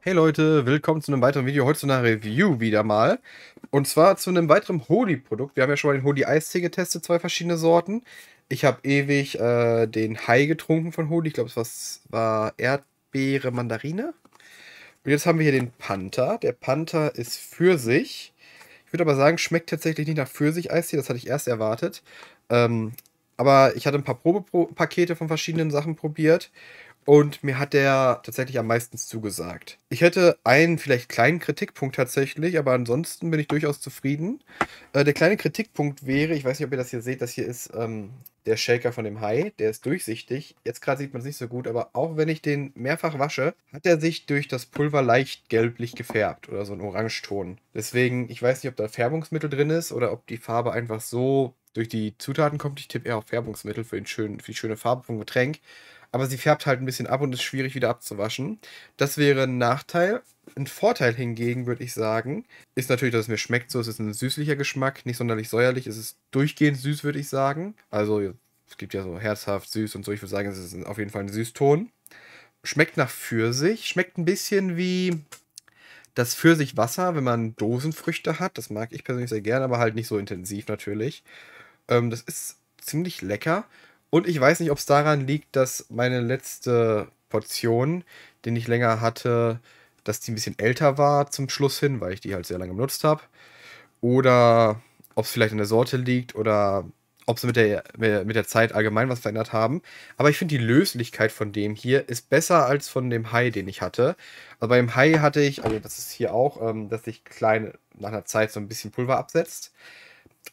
Hey Leute, willkommen zu einem weiteren Video, heute zu einer Review wieder mal. Und zwar zu einem weiteren Holi-Produkt. Wir haben ja schon mal den Holi-Eistee getestet, zwei verschiedene Sorten. Ich habe ewig äh, den Hai getrunken von Holi, ich glaube es war Erdbeere, Mandarine. Und jetzt haben wir hier den Panther. Der Panther ist Pfirsich. Ich würde aber sagen, schmeckt tatsächlich nicht nach Pfirsich-Eistee, das hatte ich erst erwartet. Ähm, aber ich hatte ein paar Probepakete von verschiedenen Sachen probiert und mir hat der tatsächlich am meisten zugesagt. Ich hätte einen vielleicht kleinen Kritikpunkt tatsächlich, aber ansonsten bin ich durchaus zufrieden. Äh, der kleine Kritikpunkt wäre, ich weiß nicht, ob ihr das hier seht, das hier ist ähm, der Shaker von dem Hai, der ist durchsichtig. Jetzt gerade sieht man es nicht so gut, aber auch wenn ich den mehrfach wasche, hat er sich durch das Pulver leicht gelblich gefärbt oder so ein Orangeton. Deswegen, ich weiß nicht, ob da Färbungsmittel drin ist oder ob die Farbe einfach so durch die Zutaten kommt. Ich tippe eher auf Färbungsmittel für, den schönen, für die schöne Farbe vom Getränk. Aber sie färbt halt ein bisschen ab und ist schwierig wieder abzuwaschen. Das wäre ein Nachteil. Ein Vorteil hingegen, würde ich sagen, ist natürlich, dass es mir schmeckt. So, es ist ein süßlicher Geschmack, nicht sonderlich säuerlich. Es ist durchgehend süß, würde ich sagen. Also, es gibt ja so herzhaft, süß und so. Ich würde sagen, es ist auf jeden Fall ein Süßton. Schmeckt nach Pfirsich. Schmeckt ein bisschen wie das Pfirsichwasser, wenn man Dosenfrüchte hat. Das mag ich persönlich sehr gerne, aber halt nicht so intensiv natürlich. Ähm, das ist ziemlich lecker. Und ich weiß nicht, ob es daran liegt, dass meine letzte Portion, den ich länger hatte, dass die ein bisschen älter war zum Schluss hin, weil ich die halt sehr lange benutzt habe. Oder ob es vielleicht an der Sorte liegt oder ob sie mit der, mit der Zeit allgemein was verändert haben. Aber ich finde, die Löslichkeit von dem hier ist besser als von dem Hai, den ich hatte. Also beim Hai hatte ich, also das ist hier auch, ähm, dass sich klein nach einer Zeit so ein bisschen Pulver absetzt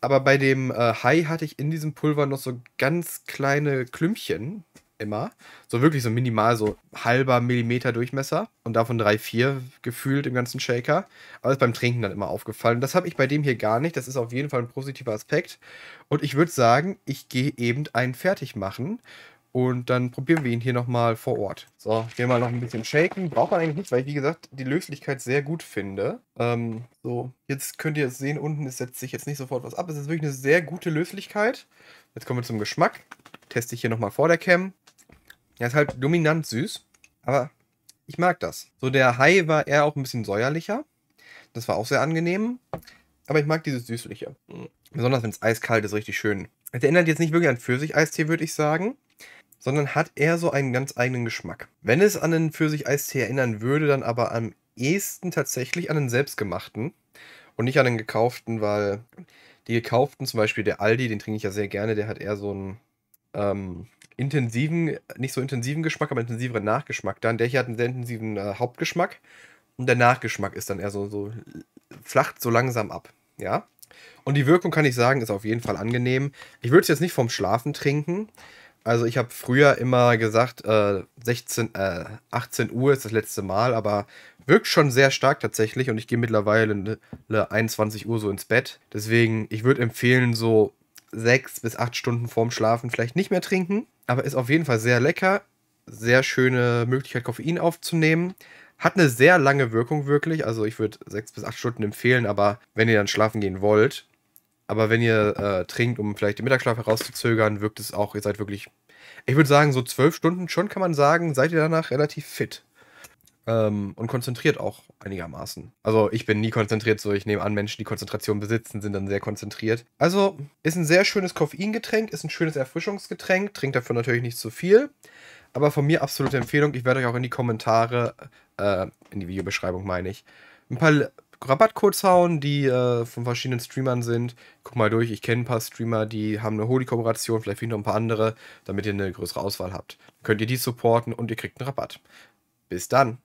aber bei dem äh, Hai hatte ich in diesem Pulver noch so ganz kleine Klümpchen immer. So wirklich so minimal, so halber Millimeter Durchmesser und davon drei, vier gefühlt im ganzen Shaker. Aber ist beim Trinken dann immer aufgefallen. Das habe ich bei dem hier gar nicht. Das ist auf jeden Fall ein positiver Aspekt. Und ich würde sagen, ich gehe eben einen fertig machen und dann probieren wir ihn hier nochmal vor Ort. So, hier mal noch ein bisschen shaken. Braucht man eigentlich nicht, weil ich, wie gesagt, die Löslichkeit sehr gut finde. Ähm, so, jetzt könnt ihr es sehen, unten setzt sich jetzt nicht sofort was ab. Es ist wirklich eine sehr gute Löslichkeit. Jetzt kommen wir zum Geschmack. Teste ich hier nochmal vor der Cam. Er ist halt dominant süß, aber ich mag das. So, der Hai war eher auch ein bisschen säuerlicher. Das war auch sehr angenehm. Aber ich mag dieses Süßliche. Besonders wenn es eiskalt ist, richtig schön. Es erinnert jetzt nicht wirklich an pfirsich würde ich sagen sondern hat eher so einen ganz eigenen Geschmack. Wenn es an einen für sich Eistee erinnern würde, dann aber am ehesten tatsächlich an einen selbstgemachten und nicht an einen gekauften, weil die gekauften, zum Beispiel der Aldi, den trinke ich ja sehr gerne, der hat eher so einen ähm, intensiven, nicht so intensiven Geschmack, aber intensiveren Nachgeschmack. Dann der hier hat einen sehr intensiven äh, Hauptgeschmack und der Nachgeschmack ist dann eher so, so flacht so langsam ab. Ja. Und die Wirkung kann ich sagen, ist auf jeden Fall angenehm. Ich würde es jetzt nicht vom Schlafen trinken, also ich habe früher immer gesagt, äh, 16, äh, 18 Uhr ist das letzte Mal, aber wirkt schon sehr stark tatsächlich und ich gehe mittlerweile 21 Uhr so ins Bett. Deswegen, ich würde empfehlen, so sechs bis acht Stunden vorm Schlafen vielleicht nicht mehr trinken, aber ist auf jeden Fall sehr lecker, sehr schöne Möglichkeit, Koffein aufzunehmen. Hat eine sehr lange Wirkung wirklich, also ich würde sechs bis acht Stunden empfehlen, aber wenn ihr dann schlafen gehen wollt, aber wenn ihr äh, trinkt, um vielleicht den Mittagsschlaf herauszuzögern, wirkt es auch, ihr seid wirklich, ich würde sagen, so zwölf Stunden schon kann man sagen, seid ihr danach relativ fit. Ähm, und konzentriert auch einigermaßen. Also ich bin nie konzentriert, so ich nehme an, Menschen, die Konzentration besitzen, sind dann sehr konzentriert. Also ist ein sehr schönes Koffeingetränk, ist ein schönes Erfrischungsgetränk, trinkt dafür natürlich nicht zu viel. Aber von mir absolute Empfehlung, ich werde euch auch in die Kommentare, äh, in die Videobeschreibung meine ich, ein paar Rabattcodes hauen, die äh, von verschiedenen Streamern sind. Guck mal durch, ich kenne ein paar Streamer, die haben eine Holi-Kooperation, vielleicht noch ein paar andere, damit ihr eine größere Auswahl habt. könnt ihr die supporten und ihr kriegt einen Rabatt. Bis dann!